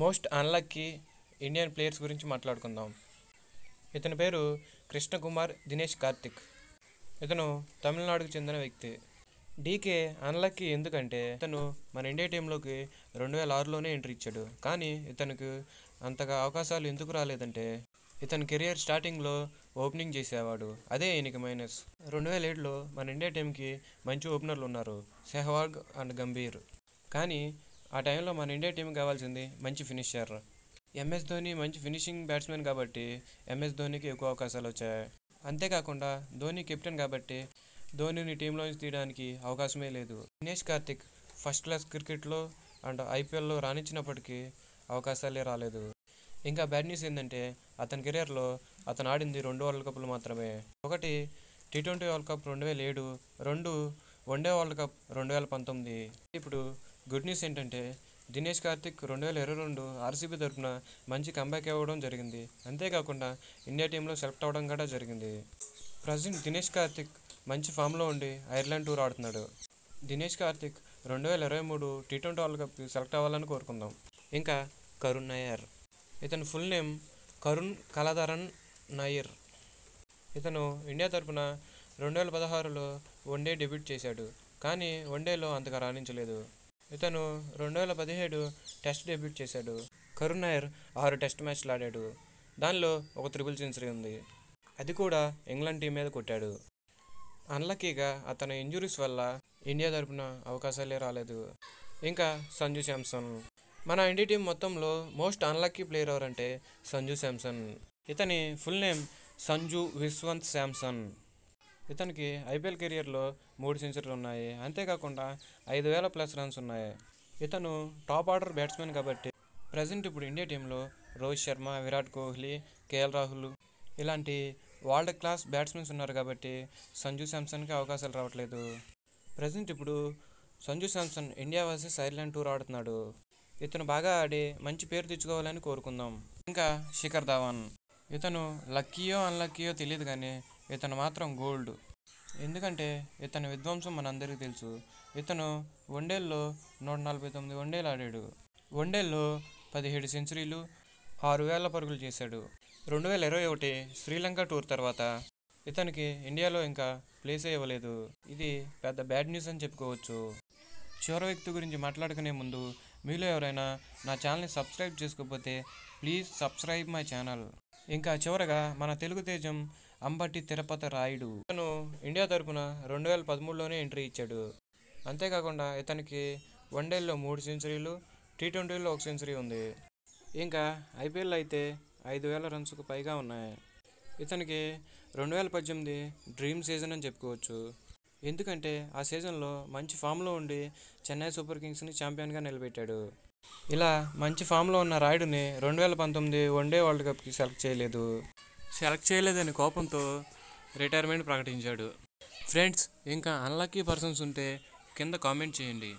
most unlucky Indian players గురించి మాట్లాడుకుందాం ఇతని పేరు కృష్ణకుమార్ దినేష్ కార్తిక్ ఇతను తమిళనాడుకు చెందిన వ్యక్తి డీకే అన్లక్కీ ఎందుకంటే ఇతను మన ఇండియా టీంలోకి రెండు వేల ఆరులోనే ఎంట్రీ ఇచ్చాడు కానీ ఇతనికి అంతగా అవకాశాలు ఎందుకు రాలేదంటే ఇతని కెరియర్ స్టార్టింగ్లో ఓపెనింగ్ చేసేవాడు అదే ఈయనకి మైనస్ రెండు వేల ఏడులో మన ఇండియా టీంకి మంచి ఓపెనర్లు ఉన్నారు సెహ్వాగ్ అండ్ గంభీర్ కానీ ఆ టైంలో మన ఇండియా టీం కావాల్సింది మంచి ఫినిషర్ ఎంఎస్ ధోని మంచి ఫినిషింగ్ బ్యాట్స్మెన్ కాబట్టి ఎంఎస్ ధోనికి ఎక్కువ అవకాశాలు వచ్చాయి అంతేకాకుండా ధోని కెప్టెన్ కాబట్టి ధోనిని టీంలో తీయడానికి అవకాశమే లేదు దినేష్ కార్తిక్ ఫస్ట్ క్లాస్ క్రికెట్లో అండ్ ఐపీఎల్లో రాణించినప్పటికీ అవకాశాలే రాలేదు ఇంకా బ్యాడ్ న్యూస్ ఏంటంటే అతని కెరియర్లో అతను ఆడింది రెండు వరల్డ్ కప్లు మాత్రమే ఒకటి టీ ట్వంటీ వరల్డ్ కప్ రెండు వేల ఏడు రెండు వన్డే వరల్డ్ కప్ రెండు వేల పంతొమ్మిది ఇప్పుడు గుడ్ న్యూస్ ఏంటంటే దినేష్ కార్తిక్ రెండు వేల ఇరవై రెండు ఆర్సీబీ తరఫున మంచి కంబ్యాక్ ఇవ్వడం జరిగింది అంతేకాకుండా ఇండియా టీంలో సెలెక్ట్ అవ్వడం కూడా జరిగింది ప్రజెంట్ దినేష్ కార్తిక్ మంచి ఫామ్లో ఉండి ఐర్లాండ్ టూర్ ఆడుతున్నాడు దినేష్ కార్తిక్ రెండు వేల ఇరవై మూడు టీ ట్వంటీ వరల్డ్ కప్కి సెలెక్ట్ అవ్వాలని కోరుకుందాం ఇంకా కరుణ్ నయ్యర్ ఇతని ఫుల్ నేమ్ కరుణ్ కళాధరన్ నాయర్ ఇతను ఇండియా తరఫున రెండు వేల పదహారులో వన్ డే డెబ్యూట్ చేశాడు కానీ వన్డేలో అంతగా రాణించలేదు ఇతను రెండు వేల పదిహేడు టెస్ట్ డెబ్యూట్ చేశాడు కరుణ్ నాయర్ ఆరు టెస్ట్ మ్యాచ్లు ఆడాడు దానిలో ఒక త్రిపుల్ సెంచరీ ఉంది అది కూడా ఇంగ్లాండ్ టీం మీద కొట్టాడు అన్లక్కీగా అతని ఇంజురీస్ వల్ల ఇండియా తరపున అవకాశాలే రాలేదు ఇంకా సంజు శాంసన్ మన ఇండియా టీం మొత్తంలో మోస్ట్ అన్లక్కీ ప్లేయర్ ఎవరంటే సంజు శాంసన్ ఇతని ఫుల్ నేమ్ సంజు విశ్వంత్ శాంసన్ ఇతనికి ఐపీఎల్ కెరియర్లో మూడు సెంచరీలు ఉన్నాయి అంతేకాకుండా ఐదు వేల ప్లస్ రన్స్ ఉన్నాయి ఇతను టాప్ ఆర్డర్ బ్యాట్స్మెన్ కాబట్టి ప్రజెంట్ ఇప్పుడు ఇండియా టీంలో రోహిత్ శర్మ విరాట్ కోహ్లీ కేఎల్ రాహుల్ ఇలాంటి వరల్డ్ క్లాస్ బ్యాట్స్మెన్స్ ఉన్నారు కాబట్టి సంజు శాంసన్కి అవకాశాలు రావట్లేదు ప్రజెంట్ ఇప్పుడు Sanju Samson India versus Ireland tour ఆడుతున్నాడు ఇతను బాగా ఆడి మంచి పేరు తెచ్చుకోవాలని కోరుకుందాం ఇంకా శిఖర్ ధావన్ ఇతను లక్కీయో అన్లక్కీయో తెలియదు కానీ ఇతను మాత్రం గోల్డ్ ఎందుకంటే ఇతని విధ్వంసం మనందరికీ తెలుసు ఇతను వన్డేల్లో నూట నలభై తొమ్మిది వన్డేలు ఆడాడు వన్డేల్లో పదిహేడు సెంచరీలు ఆరు వేల పరుగులు చేశాడు రెండు వేల ఇరవై ఒకటి శ్రీలంక టూర్ తర్వాత ఇతనికి ఇండియాలో ఇంకా ప్లేస్ ఇవ్వలేదు ఇది పెద్ద బ్యాడ్ న్యూస్ అని చెప్పుకోవచ్చు చివర వ్యక్తి గురించి మాట్లాడుకునే ముందు మీలో ఎవరైనా నా ఛానల్ని సబ్స్క్రైబ్ చేసుకోకపోతే ప్లీజ్ సబ్స్క్రైబ్ మై ఛానల్ ఇంకా చివరగా మన తెలుగు తేజం అంబటి తిరుపతి రాయుడు ఇతను ఇండియా తరపున రెండు వేల పదమూడులోనే ఎంట్రీ ఇచ్చాడు అంతేకాకుండా ఇతనికి వన్ డేలో మూడు సెంచరీలు టీ ట్వంటీలో ఒక సెంచరీ ఉంది ఇంకా ఐపీఎల్ అయితే ఐదు వేల రన్స్కు పైగా ఉన్నాయి ఇతనికి రెండు వేల పద్దెనిమిది డ్రీమ్ సీజన్ అని చెప్పుకోవచ్చు ఎందుకంటే ఆ సీజన్లో మంచి ఫామ్లో ఉండి చెన్నై సూపర్ కింగ్స్ని ఛాంపియన్గా నిలబెట్టాడు ఇలా మంచి ఫామ్లో ఉన్న రాయుడుని రెండు వేల పంతొమ్మిది వన్డే వరల్డ్ కప్కి సెలెక్ట్ చేయలేదు సెలెక్ట్ చేయలేదని కోపంతో రిటైర్మెంట్ ప్రకటించాడు ఫ్రెండ్స్ ఇంకా అన్లక్కీ పర్సన్స్ ఉంటే కింద కామెంట్ చేయండి